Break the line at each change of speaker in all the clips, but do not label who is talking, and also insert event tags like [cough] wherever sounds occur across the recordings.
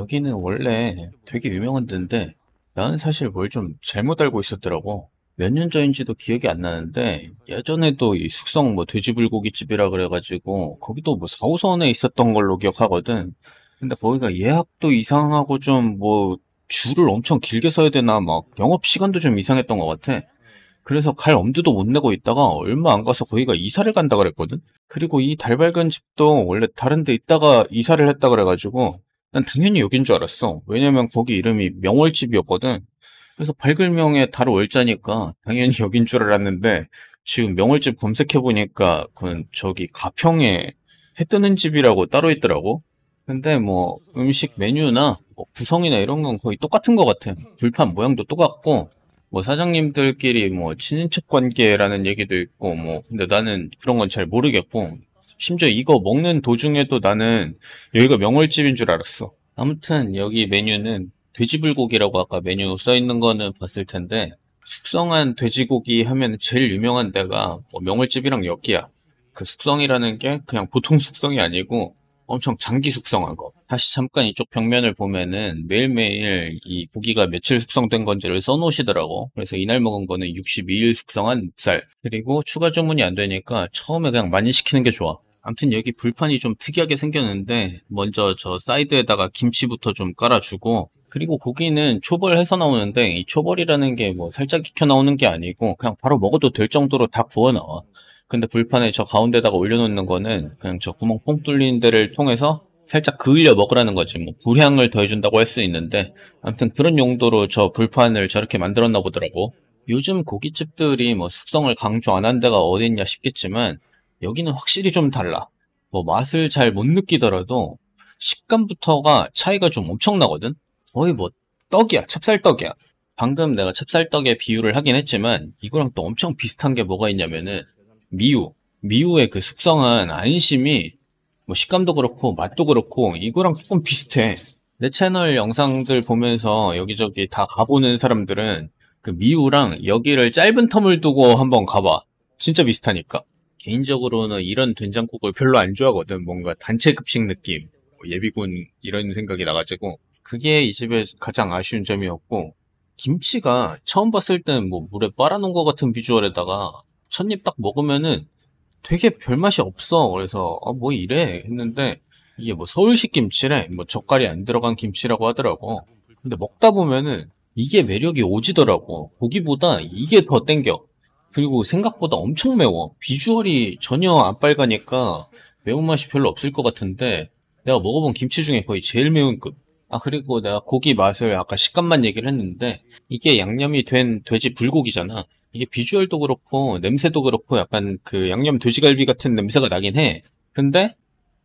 여기는 원래 되게 유명한 데인데 나는 사실 뭘 좀 잘못 알고 있었더라고. 몇 년 전인지도 기억이 안 나는데 예전에도 이 숙성 뭐 돼지불고기집이라 그래가지고 거기도 뭐 4, 5선에 있었던 걸로 기억하거든. 근데 거기가 예약도 이상하고 좀 뭐 줄을 엄청 길게 서야 되나 막 영업 시간도 좀 이상했던 것 같아. 그래서 갈 엄두도 못 내고 있다가 얼마 안 가서 거기가 이사를 간다 그랬거든? 그리고 이 달밝은 집도 원래 다른 데 있다가 이사를 했다 그래가지고 난 당연히 여긴 줄 알았어. 왜냐면 거기 이름이 명월집이었거든. 그래서 발글명에 다로 월자니까 당연히 여긴 [laughs] 줄 알았는데 지금 명월집 검색해보니까 그건 저기 가평에 해 뜨는 집이라고 따로 있더라고. 근데 뭐 음식 메뉴나 뭐 구성이나 이런 건 거의 똑같은 것 같아. 불판 모양도 똑같고 뭐 사장님들끼리 뭐 친인척 관계라는 얘기도 있고 뭐 근데 나는 그런 건 잘 모르겠고 심지어 이거 먹는 도중에도 나는 여기가 명월집인 줄 알았어. 아무튼 여기 메뉴는 돼지불고기라고 아까 메뉴 써 있는 거는 봤을 텐데 숙성한 돼지고기 하면 제일 유명한 데가 뭐 명월집이랑 여기야. 그 숙성이라는 게 그냥 보통 숙성이 아니고 엄청 장기 숙성한 거. 다시 잠깐 이쪽 벽면을 보면은 매일매일 이 고기가 며칠 숙성된 건지를 써놓으시더라고. 그래서 이날 먹은 거는 62일 숙성한 쌀 그리고 추가 주문이 안 되니까 처음에 그냥 많이 시키는 게 좋아. 아무튼 여기 불판이 좀 특이하게 생겼는데 먼저 저 사이드에다가 김치부터 좀 깔아주고 그리고 고기는 초벌해서 나오는데 이 초벌이라는 게 뭐 살짝 익혀 나오는 게 아니고 그냥 바로 먹어도 될 정도로 다 구워 넣어 근데 불판에 저 가운데다가 올려놓는 거는 그냥 저 구멍 뽕 뚫린 데를 통해서 살짝 그을려 먹으라는 거지 뭐 불향을 더해준다고 할 수 있는데 아무튼 그런 용도로 저 불판을 저렇게 만들었나 보더라고 요즘 고깃집들이 뭐 숙성을 강조 안 한 데가 어딨냐 싶겠지만 여기는 확실히 좀 달라. 뭐 맛을 잘 못 느끼더라도 식감부터가 차이가 좀 엄청나거든? 거의 뭐 떡이야, 찹쌀떡이야. 방금 내가 찹쌀떡에 비유를 하긴 했지만 이거랑 또 엄청 비슷한 게 뭐가 있냐면은 미우, 미우의 그 숙성한 안심이 뭐 식감도 그렇고 맛도 그렇고 이거랑 조금 비슷해. 내 채널 영상들 보면서 여기저기 다 가보는 사람들은 그 미우랑 여기를 짧은 텀을 두고 한번 가봐. 진짜 비슷하니까. 개인적으로는 이런 된장국을 별로 안 좋아하거든. 뭔가 단체 급식 느낌, 뭐 예비군 이런 생각이 나가지고 그게 이 집의 가장 아쉬운 점이었고 김치가 처음 봤을 때는 뭐 물에 빨아놓은 것 같은 비주얼에다가 첫 입 딱 먹으면은 되게 별맛이 없어. 그래서 아, 뭐 이래 했는데 이게 뭐 서울식 김치래 뭐 젓갈이 안 들어간 김치라고 하더라고. 근데 먹다 보면은 이게 매력이 오지더라고. 고기보다 이게 더 땡겨. 그리고 생각보다 엄청 매워. 비주얼이 전혀 안 빨가니까 매운맛이 별로 없을 것 같은데 내가 먹어본 김치 중에 거의 제일 매운 급. 아 그리고 내가 고기 맛을 아까 식감만 얘기를 했는데 이게 양념이 된 돼지 불고기잖아. 이게 비주얼도 그렇고 냄새도 그렇고 약간 그 양념 돼지갈비 같은 냄새가 나긴 해. 근데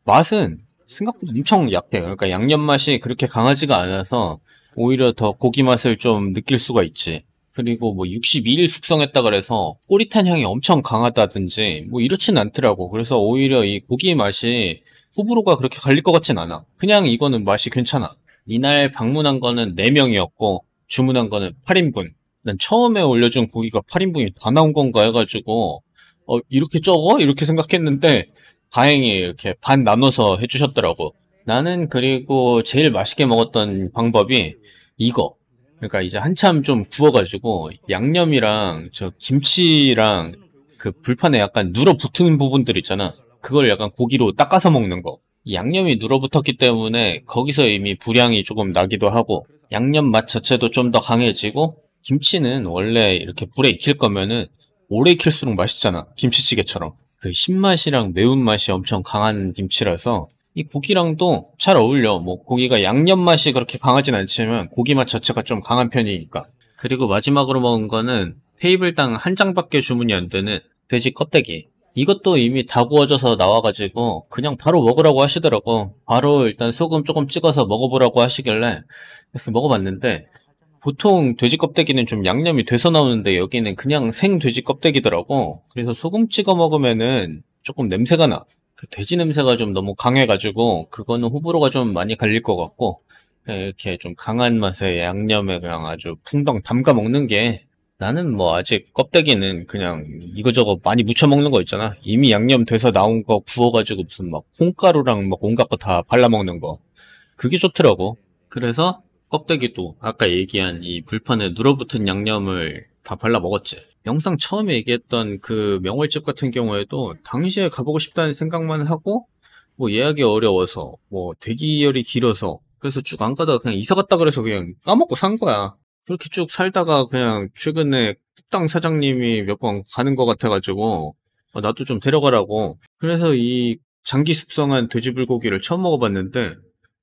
맛은 생각보다 엄청 약해. 그러니까 양념 맛이 그렇게 강하지가 않아서 오히려 더 고기 맛을 좀 느낄 수가 있지. 그리고 뭐 62일 숙성했다 그래서 꼬릿한 향이 엄청 강하다든지 뭐 이렇진 않더라고. 그래서 오히려 이 고기 의 맛이 호불호가 그렇게 갈릴 것 같진 않아. 그냥 이거는 맛이 괜찮아. 이날 방문한 거는 4명이었고 주문한 거는 8인분. 난 처음에 올려준 고기가 8인분이 다 나온 건가 해가지고 어 이렇게 적어? 이렇게 생각했는데 다행히 이렇게 반 나눠서 해주셨더라고. 나는 그리고 제일 맛있게 먹었던 방법이 이거. 그러니까 이제 한참 좀 구워가지고 양념이랑 저 김치랑 그 불판에 약간 눌어붙은 부분들 있잖아. 그걸 약간 고기로 닦아서 먹는 거. 양념이 눌어붙었기 때문에 거기서 이미 불향이 조금 나기도 하고 양념 맛 자체도 좀 더 강해지고 김치는 원래 이렇게 불에 익힐 거면은 오래 익힐수록 맛있잖아. 김치찌개처럼. 그 신맛이랑 매운맛이 엄청 강한 김치라서 이 고기랑도 잘 어울려. 뭐 고기가 양념 맛이 그렇게 강하진 않지만 고기 맛 자체가 좀 강한 편이니까. 그리고 마지막으로 먹은 거는 테이블당 한 장밖에 주문이 안 되는 돼지 껍데기. 이것도 이미 다 구워져서 나와가지고 그냥 바로 먹으라고 하시더라고. 바로 일단 소금 조금 찍어서 먹어보라고 하시길래 이렇게 먹어봤는데 보통 돼지 껍데기는 좀 양념이 돼서 나오는데 여기는 그냥 생 돼지 껍데기더라고. 그래서 소금 찍어 먹으면은 조금 냄새가 나. 그 돼지 냄새가 좀 너무 강해가지고 그거는 호불호가 좀 많이 갈릴 것 같고 예, 이렇게 좀 강한 맛의 양념에 그냥 아주 풍덩 담가 먹는 게 나는 뭐 아직 껍데기는 그냥 이거저거 많이 무쳐 먹는 거 있잖아 이미 양념 돼서 나온 거 구워가지고 무슨 막 콩가루랑 막 뭐 온갖 거 다 발라 먹는 거 그게 좋더라고 그래서 껍데기도 아까 얘기한 이 불판에 눌어붙은 양념을 다 발라 먹었지. 영상 처음에 얘기했던 그 명월집 같은 경우에도 당시에 가보고 싶다는 생각만 하고 뭐 예약이 어려워서 뭐 대기열이 길어서 그래서 쭉 안 가다가 그냥 이사 갔다 그래서 그냥 까먹고 산 거야. 그렇게 쭉 살다가 그냥 최근에 국당 사장님이 몇 번 가는 것 같아가지고 어, 나도 좀 데려가라고. 그래서 이 장기 숙성한 돼지 불고기를 처음 먹어봤는데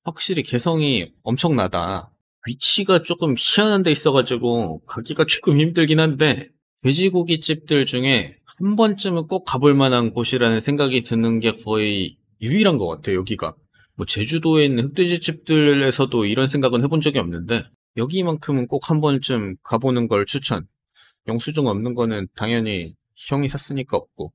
확실히 개성이 엄청나다. 위치가 조금 희한한 데 있어가지고 가기가 조금 힘들긴 한데 돼지고기집들 중에 한 번쯤은 꼭 가볼 만한 곳이라는 생각이 드는 게 거의 유일한 것 같아요 여기가 뭐 제주도에 있는 흑돼지집들에서도 이런 생각은 해본 적이 없는데 여기만큼은 꼭 한 번쯤 가보는 걸 추천 영수증 없는 거는 당연히 형이 샀으니까 없고